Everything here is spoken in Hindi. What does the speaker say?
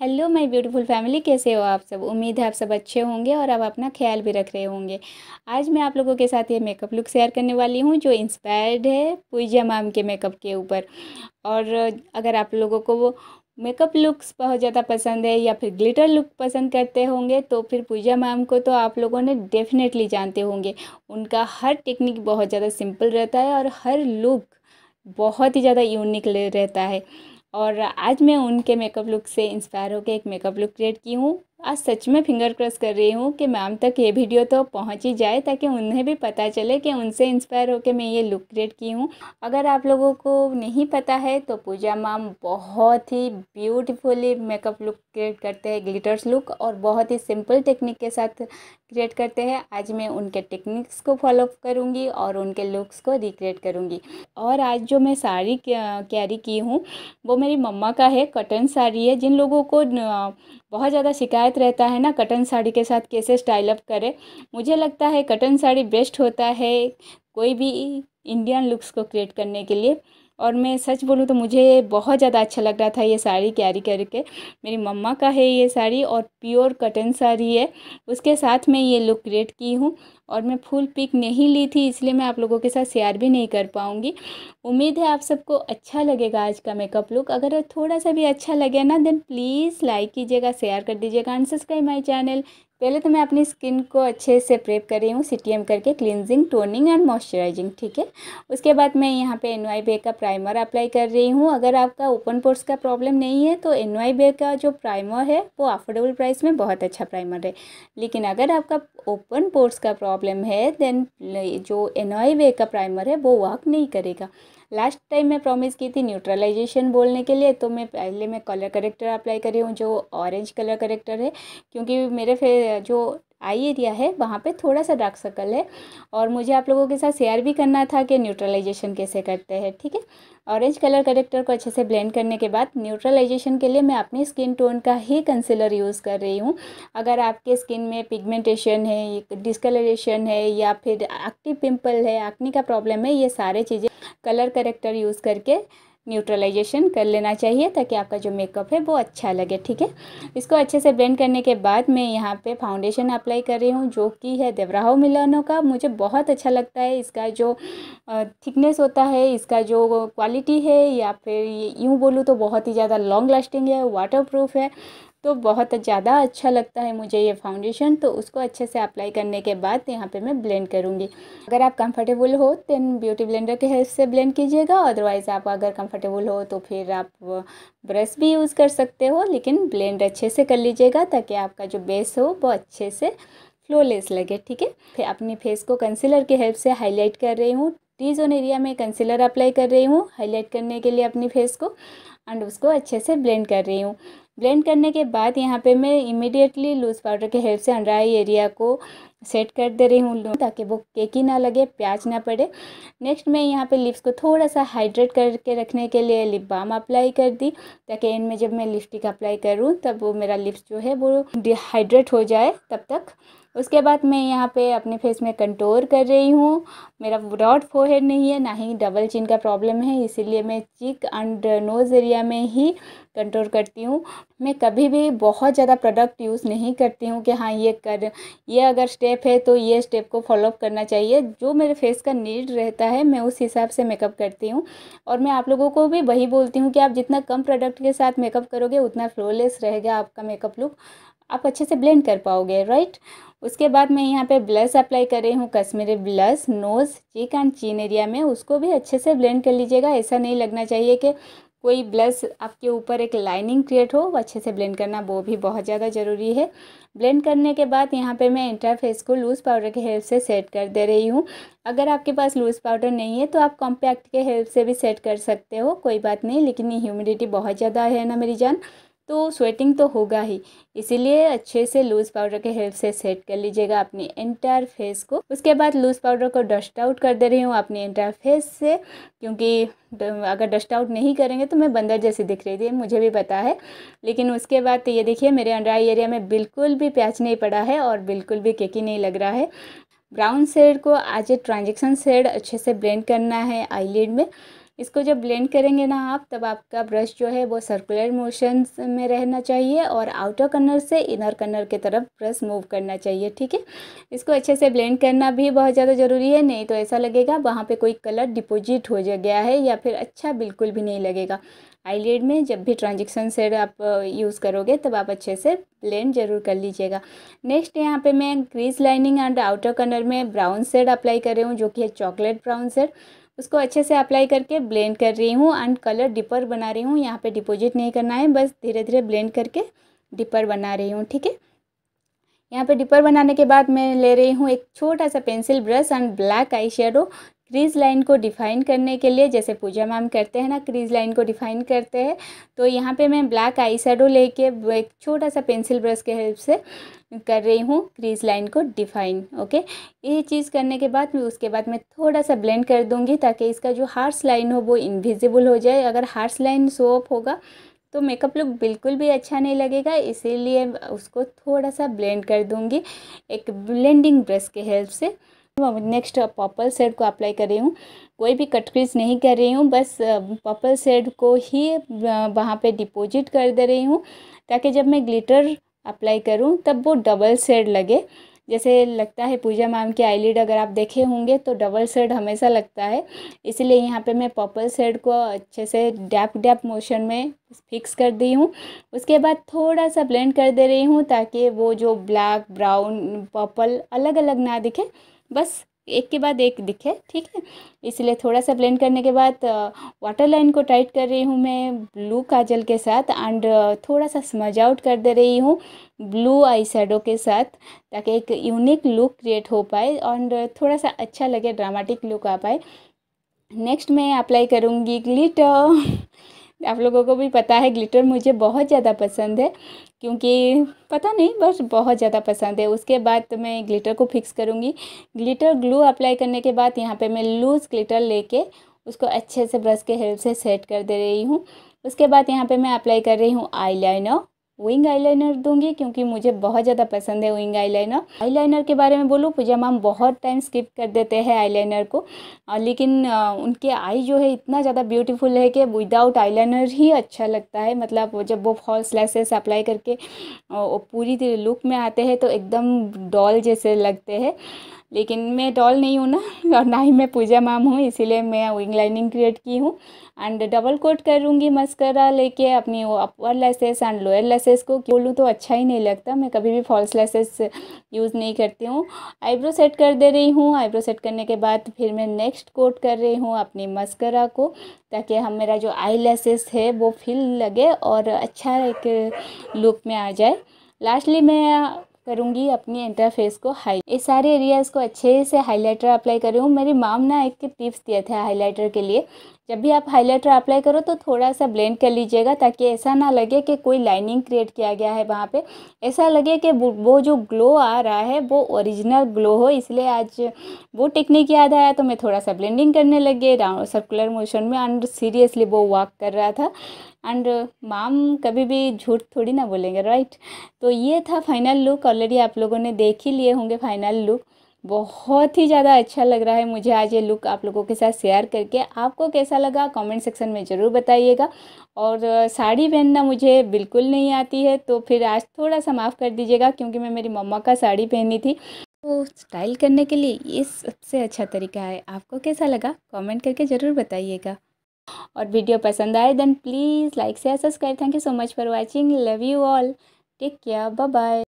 हेलो माय ब्यूटीफुल फैमिली कैसे हो आप सब उम्मीद है आप सब अच्छे होंगे और आप अपना ख्याल भी रख रहे होंगे आज मैं आप लोगों के साथ ये मेकअप लुक शेयर करने वाली हूँ जो इंस्पायर्ड है पूजा मैम के मेकअप के ऊपर और अगर आप लोगों को वो मेकअप लुक्स बहुत ज़्यादा पसंद है या फिर ग्लिटर लुक पसंद करते होंगे तो फिर पूजा मैम को तो आप लोगों ने डेफिनेटली जानते होंगे उनका हर टेक्निक बहुत ज़्यादा सिंपल रहता है और हर लुक बहुत ही ज़्यादा यूनिक रहता है और आज मैं उनके मेकअप लुक से इंस्पायर होकर एक मेकअप लुक क्रिएट की हूँ आज सच में फिंगर क्रॉस कर रही हूँ कि मैम तक ये वीडियो तो पहुँच ही जाए ताकि उन्हें भी पता चले कि उनसे इंस्पायर होकर मैं ये लुक क्रिएट की हूँ अगर आप लोगों को नहीं पता है तो पूजा मैम बहुत ही ब्यूटिफुली मेकअप लुक क्रिएट करते हैं ग्लिटर्स लुक और बहुत ही सिंपल टेक्निक के साथ क्रिएट करते हैं आज मैं उनके टेक्निक्स को फॉलो करूँगी और उनके लुक्स को रिक्रिएट करूँगी और आज जो मैं साड़ी कैरी की हूँ वो मेरी मम्मा का है कटन साड़ी है जिन लोगों को बहुत ज़्यादा शिकायत रहता है ना कटन साड़ी के साथ कैसे स्टाइल अप करें मुझे लगता है कटन साड़ी बेस्ट होता है कोई भी इंडियन लुक्स को क्रिएट करने के लिए और मैं सच बोलूँ तो मुझे बहुत ज़्यादा अच्छा लग रहा था ये साड़ी कैरी करके मेरी मम्मा का है ये साड़ी और प्योर कटन साड़ी है उसके साथ मैं ये लुक क्रिएट की हूँ और मैं फुल पिक नहीं ली थी इसलिए मैं आप लोगों के साथ शेयर भी नहीं कर पाऊँगी उम्मीद है आप सबको अच्छा लगेगा आज का मेकअप लुक अगर थोड़ा सा भी अच्छा लगे ना देन प्लीज़ लाइक कीजिएगा शेयर कर दीजिएगा एंड सब्सक्राइब माई चैनल पहले तो मैं अपनी स्किन को अच्छे से प्रेप कर रही हूँ सी करके क्लिनजिंग टोनिंग एंड मॉइस्चराइजिंग ठीक है उसके बाद मैं यहाँ पे एन वाई बे का प्राइमर अप्लाई कर रही हूँ अगर आपका ओपन पोर्स का प्रॉब्लम नहीं है तो एन वाई बे का जो प्राइमर है वो अफोर्डेबल प्राइस में बहुत अच्छा प्राइमर है लेकिन अगर आपका ओपन पोर्स का प्रॉब्लम है देन जो एन बे का प्राइमर है वो वर्क नहीं करेगा लास्ट टाइम मैं प्रॉमिस की थी न्यूट्रलाइजेशन बोलने के लिए तो मैं पहले मैं कलर करेक्टर अप्लाई करी हूँ जो ऑरेंज कलर करेक्टर है क्योंकि मेरे फे जो आई एरिया है वहाँ पे थोड़ा सा डार्क सर्कल है और मुझे आप लोगों के साथ शेयर भी करना था कि न्यूट्रलाइजेशन कैसे करते हैं ठीक है ऑरेंज कलर करेक्टर को अच्छे से ब्लेंड करने के बाद न्यूट्रलाइजेशन के लिए मैं अपनी स्किन टोन का ही कंसीलर यूज़ कर रही हूँ अगर आपके स्किन में पिगमेंटेशन है डिस्कलरेशन है या फिर एक्टिव पिंपल है आकनी का प्रॉब्लम है ये सारे चीज़ें कलर करेक्टर यूज़ करके न्यूट्रलाइजेशन कर लेना चाहिए ताकि आपका जो मेकअप है वो अच्छा लगे ठीक है इसको अच्छे से ब्लेंड करने के बाद मैं यहाँ पे फाउंडेशन अप्लाई कर रही हूँ जो कि है देवराहो मिलानो का मुझे बहुत अच्छा लगता है इसका जो थिकनेस होता है इसका जो क्वालिटी है या फिर यूँ बोलूँ तो बहुत ही ज़्यादा लॉन्ग लास्टिंग है वाटर है तो बहुत ज़्यादा अच्छा लगता है मुझे ये फाउंडेशन तो उसको अच्छे से अप्लाई करने के बाद यहाँ पे मैं ब्लेंड करूँगी अगर आप कंफर्टेबल हो देन ब्यूटी ब्लेंडर की हेल्प से ब्लेंड कीजिएगा अदरवाइज़ आप अगर कंफर्टेबल हो तो फिर आप ब्रश भी यूज़ कर सकते हो लेकिन ब्लेंड अच्छे से कर लीजिएगा ताकि आपका जो बेस हो वो अच्छे से फ्लोलेस लगे ठीक है फिर अपने फेस को कंसीलर की हेल्प से हाईलाइट कर रही हूँ टी जोन एरिया में कंसीलर अप्लाई कर रही हूँ हाईलाइट करने के लिए अपने फेस को एंड उसको अच्छे से ब्लेंड कर रही हूँ ब्लेंड करने के बाद यहाँ पे मैं इमिडिएटली लूज़ पाउडर के हेल्प से अंडराई एरिया को सेट कर दे रही हूँ ताकि वो केकी ना लगे प्याज ना पड़े नेक्स्ट मैं यहाँ पे लिप्स को थोड़ा सा हाइड्रेट करके रखने के लिए लिप बाम अप्लाई कर दी ताकि एंड में जब मैं लिपस्टिक अप्लाई करूँ तब वो मेरा लिप्स जो है वो डिहाइड्रेट हो जाए तब तक उसके बाद मैं यहाँ पे अपने फेस में कंटोर कर रही हूँ मेरा ब्रॉड फोरहेड नहीं है ना ही डबल चिन का प्रॉब्लम है इसीलिए मैं चिक एंड नोज़ एरिया में ही कंट्रोल करती हूँ मैं कभी भी बहुत ज़्यादा प्रोडक्ट यूज़ नहीं करती हूँ कि हाँ ये कर ये अगर स्टेप है तो ये स्टेप को फॉलोअप करना चाहिए जो मेरे फेस का नीड रहता है मैं उस हिसाब से मेकअप करती हूँ और मैं आप लोगों को भी वही बोलती हूँ कि आप जितना कम प्रोडक्ट के साथ मेकअप करोगे उतना फ्लोलेस रहेगा आपका मेकअप लुक आप अच्छे से ब्लेंड कर पाओगे राइट उसके बाद मैं यहाँ पे ब्लश अप्लाई कर रही हूँ Kashmiri blush nose cheek and chin area में उसको भी अच्छे से ब्लेंड कर लीजिएगा ऐसा नहीं लगना चाहिए कि कोई ब्लश आपके ऊपर एक लाइनिंग क्रिएट हो वो अच्छे से ब्लेंड करना वो भी बहुत ज़्यादा ज़रूरी है ब्लेंड करने के बाद यहाँ पे मैं इंटरफेस को लूज़ पाउडर के हेल्प से सेट कर दे रही हूँ अगर आपके पास लूज़ पाउडर नहीं है तो आप कॉम्पैक्ट के हेल्प से भी सेट कर सकते हो कोई बात नहीं लेकिन ह्यूमिडिटी बहुत ज़्यादा है ना मेरी जान तो स्वेटिंग तो होगा ही इसीलिए अच्छे से लूज़ पाउडर के हेल्प से सेट कर लीजिएगा अपने एंटायर फेस को उसके बाद लूज़ पाउडर को डस्ट आउट कर दे रही हूँ अपने एंटायर फेस से क्योंकि अगर डस्ट आउट नहीं करेंगे तो मैं बंदर जैसी दिख रही थी मुझे भी पता है लेकिन उसके बाद तो ये देखिए मेरे अंडर आई एरिया में बिल्कुल भी प्याच नहीं पड़ा है और बिल्कुल भी केकी नहीं लग रहा है ब्राउन शेड को आज ए ट्रांजेक्शन शेड अच्छे से ब्लेंड करना है आईलिड में इसको जब ब्लेंड करेंगे ना आप तब आपका ब्रश जो है वो सर्कुलर मोशन में रहना चाहिए और आउटर कर्नर से इनर कर्नर की तरफ ब्रश मूव करना चाहिए ठीक है इसको अच्छे से ब्लेंड करना भी बहुत ज़्यादा ज़रूरी है नहीं तो ऐसा लगेगा वहाँ पर कोई कलर डिपोजिट हो गया है या फिर अच्छा बिल्कुल भी नहीं लगेगा आईलेड में जब भी ट्रांजेक्शन सेड आप यूज़ uh, करोगे तब आप अच्छे से ब्लेंड जरूर कर लीजिएगा नेक्स्ट यहाँ पर मैं crease lining and outer corner में ब्राउन सेड अप्लाई कर रही हूँ जो कि है चॉकलेट ब्राउन सेड उसको अच्छे से अप्लाई करके ब्लेंड कर रही हूँ एंड कलर डिपर बना रही हूँ यहाँ पे डिपोजिट नहीं करना है बस धीरे धीरे ब्लेंड करके डिपर बना रही हूँ ठीक है यहाँ पे डिपर बनाने के बाद मैं ले रही हूँ एक छोटा सा pencil brush and black eye shadow crease line को डिफ़ाइन करने के लिए जैसे पूजा मैम करते हैं ना क्रीज लाइन को डिफ़ाइन करते हैं तो यहाँ पे मैं ब्लैक आई शेडो लेके एक छोटा सा पेंसिल ब्रश के हेल्प से कर रही हूँ क्रीज लाइन को डिफ़ाइन ओके ये चीज़ करने के बाद मैं उसके बाद मैं थोड़ा सा ब्लेंड कर दूँगी ताकि इसका जो हार्स लाइन हो वो इनविजिबल हो जाए अगर हार्स लाइन शो अप होगा तो मेकअप लुक बिल्कुल भी अच्छा नहीं लगेगा इसीलिए उसको थोड़ा सा ब्लेंड कर दूँगी एक ब्लेंडिंग ब्रश के हेल्प से नेक्स्ट पर्पल सेड को अप्लाई कर रही हूँ कोई भी कट क्रीज नहीं कर रही हूँ बस पर्पल सेड को ही वहाँ पे डिपॉजिट कर दे रही हूँ ताकि जब मैं ग्लिटर अप्लाई करूँ तब वो डबल सेड लगे जैसे लगता है पूजा मैम के आईलिड अगर आप देखे होंगे तो डबल सेड हमेशा लगता है इसलिए यहाँ पे मैं पर्पल सेड को अच्छे से डैप डैप मोशन में फिक्स कर दी हूँ उसके बाद थोड़ा सा ब्लेंड कर दे रही हूँ ताकि वो जो ब्लैक ब्राउन पर्पल अलग अलग ना दिखे बस एक के बाद एक दिखे ठीक है इसलिए थोड़ा सा ब्लेंड करने के बाद वाटर लाइन को टाइट कर रही हूँ मैं ब्लू काजल के साथ एंड थोड़ा सा स्मज आउट कर दे रही हूँ ब्लू आई शेडो के साथ ताकि एक यूनिक लुक क्रिएट हो पाए एंड थोड़ा सा अच्छा लगे ड्रामेटिक लुक आ पाए नेक्स्ट मैं अप्लाई करूँगी ग्लिटर आप लोगों को भी पता है ग्लिटर मुझे बहुत ज़्यादा पसंद है क्योंकि पता नहीं बस बहुत ज़्यादा पसंद है उसके बाद तो मैं ग्लिटर को फिक्स करूँगी ग्लिटर ग्लू अप्लाई करने के बाद यहाँ पे मैं लूज़ ग्लिटर लेके उसको अच्छे से ब्रश के हेल्प से सेट कर दे रही हूँ उसके बाद यहाँ पे मैं अप्लाई कर रही हूँ आई विंग आईलाइनर दूंगी क्योंकि मुझे बहुत ज़्यादा पसंद है विंग आईलाइनर आईलाइनर के बारे में बोलूँ पूजा मैम बहुत टाइम स्किप कर देते हैं आईलाइनर को लेकिन उनके आई जो है इतना ज़्यादा ब्यूटीफुल है कि विदाउट आईलाइनर ही अच्छा लगता है मतलब जब वो फॉल्स लाइसेस अप्लाई करके पूरी लुक में आते हैं तो एकदम डॉल जैसे लगते हैं लेकिन मैं डॉल नहीं हूँ ना और ना ही मैं पूजा माम हूँ इसीलिए मैं विंग लाइनिंग क्रिएट की हूँ एंड डबल कोट करूँगी मस्करा लेके अपनी वो upper lashes and lower lashes को बोलूँ तो अच्छा ही नहीं लगता मैं कभी भी फॉल्स लेसेस यूज़ नहीं करती हूँ आईब्रो सेट कर दे रही हूँ आईब्रो सेट करने के बाद फिर मैं नेक्स्ट कोट कर रही हूँ अपनी मस्करा को ताकि हम मेरा जो आई लेसेस है वो फिल लगे और अच्छा एक लुक में आ जाए लास्टली मैं करूँगी अपनी इंटरफेस को हाई ये सारे एरियाज़ को अच्छे से हाईलाइटर अप्लाई हूँ मेरी माम ना एक टिप्स दिया था हाईलाइटर के लिए जब भी आप हाइलाइटर अप्लाई करो तो थोड़ा सा ब्लेंड कर लीजिएगा ताकि ऐसा ना लगे कि कोई लाइनिंग क्रिएट किया गया है वहाँ पे ऐसा लगे कि वो जो ग्लो आ रहा है वो ओरिजिनल ग्लो हो इसलिए आज वो टेक्निक याद आया तो मैं थोड़ा सा ब्लेंडिंग करने लग गई राउंड सर्कुलर मोशन में एंड सीरियसली वो वॉक कर रहा था एंड माम कभी भी झूठ थोड़ी ना बोलेंगे राइट तो ये था फाइनल लुक ऑलरेडी आप लोगों ने देख ही लिए होंगे फाइनल लुक बहुत ही ज़्यादा अच्छा लग रहा है मुझे आज ये लुक आप लोगों के साथ शेयर करके आपको कैसा लगा कमेंट सेक्शन में ज़रूर बताइएगा और साड़ी पहनना मुझे बिल्कुल नहीं आती है तो फिर आज थोड़ा सा माफ़ कर दीजिएगा क्योंकि मैं मेरी मम्मा का साड़ी पहनी थी तो स्टाइल करने के लिए ये सबसे अच्छा तरीका है आपको कैसा लगा कॉमेंट करके ज़रूर बताइएगा और वीडियो पसंद आए then please like share subscribe thank you so much for watching love you all take care bye bye